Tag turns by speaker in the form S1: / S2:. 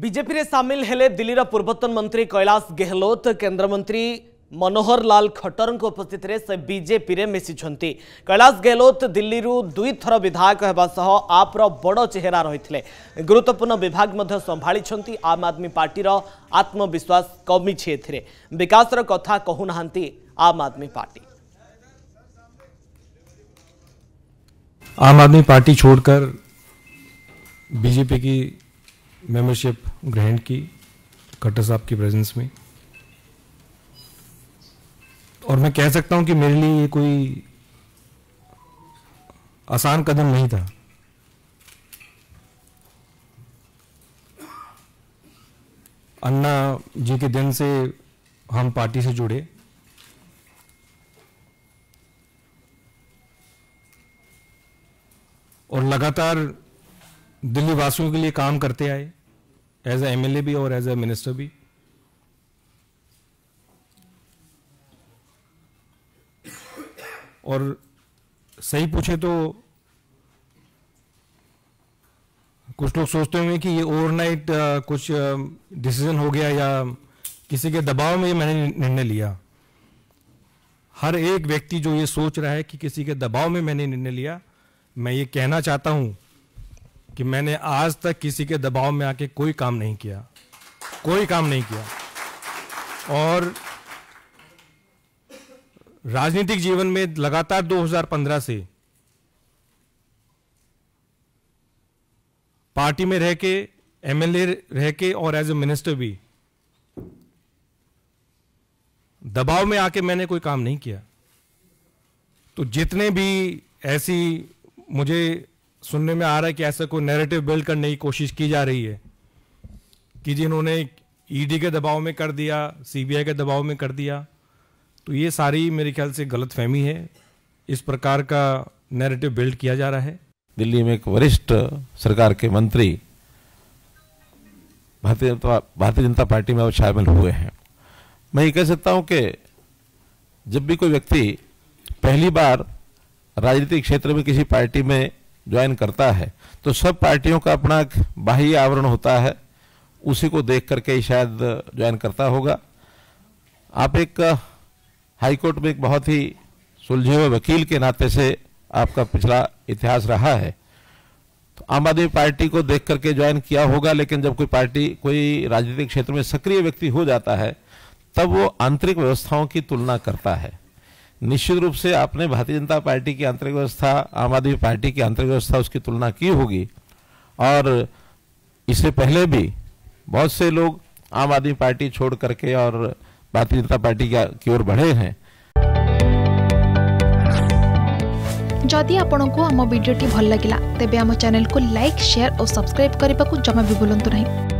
S1: BJP सामिल है दिल्लीर पूर्वतन मंत्री कैलाश गेहलोत केन्द्रमंत्री मनोहर लाल खट्टर उपस्थित से बीजेपी मिशिंट कैलाश गेहलोत दिल्ली दुई थर विधायक होगासह आप्र बड़ चेहरा रही है गुरुत्वपूर्ण विभाग संभा आम आदमी पार्टी आत्मविश्वास कमी विकास कथा कहूना आम आदमी पार्टी
S2: आम आदमी पार्टी छोड़कर बीजेपी की मेंबरशिप ग्रहण की खट्टर साहब की प्रेजेंस में और मैं कह सकता हूं कि मेरे लिए ये कोई आसान कदम नहीं था अन्ना जी के दिन से हम पार्टी से जुड़े और लगातार दिल्ली वासियों के लिए काम करते आए एज ए एमएलए भी और एज ए मिनिस्टर भी और सही पूछे तो कुछ लोग सोचते होंगे कि ये ओवरनाइट कुछ डिसीजन हो गया या किसी के दबाव में मैंने निर्णय लिया हर एक व्यक्ति जो ये सोच रहा है कि किसी के दबाव में मैंने निर्णय लिया मैं ये कहना चाहता हूं कि मैंने आज तक किसी के दबाव में आके कोई काम नहीं किया कोई काम नहीं किया और राजनीतिक जीवन में लगातार 2015 से पार्टी में रह के एमएलए रह के और एज ए मिनिस्टर भी दबाव में आके मैंने कोई काम नहीं किया तो जितने भी ऐसी मुझे सुनने में आ रहा है कि ऐसा कोई नैरेटिव बिल्ड करने की कोशिश की जा रही है कि जिन्होंने ईडी e के दबाव में कर दिया सीबीआई के दबाव में कर दिया तो ये सारी मेरे ख्याल से गलत फहमी है इस प्रकार का नैरेटिव बिल्ड किया जा रहा है
S3: दिल्ली में एक वरिष्ठ सरकार के मंत्री भारतीय जनता भारतीय जनता पार्टी में अब शामिल हुए हैं मैं ये कह सकता हूँ कि जब भी कोई व्यक्ति पहली बार राजनीतिक क्षेत्र में किसी पार्टी में ज्वाइन करता है तो सब पार्टियों का अपना बाह्य आवरण होता है उसी को देख करके ही शायद ज्वाइन करता होगा आप एक हाईकोर्ट में एक बहुत ही सुलझे हुए वकील के नाते से आपका पिछला इतिहास रहा है तो आम आदमी पार्टी को देख करके ज्वाइन किया होगा लेकिन जब कोई पार्टी कोई राजनीतिक क्षेत्र में सक्रिय व्यक्ति हो जाता है तब वो आंतरिक व्यवस्थाओं की तुलना करता है निश्चित रूप से आपने भारतीय जनता पार्टी की आंतरिक व्यवस्था आम आदमी पार्टी की आंतरिक व्यवस्था उसकी तुलना की होगी और इससे पहले भी बहुत से लोग आम आदमी पार्टी छोड़ करके और भारतीय जनता पार्टी की ओर बढ़े हैं
S1: जदि आपण को आम भिडी भल लगा तेब आम चेल को लाइक सेयार और सब्सक्राइब करने को जमा भी बुलां नहीं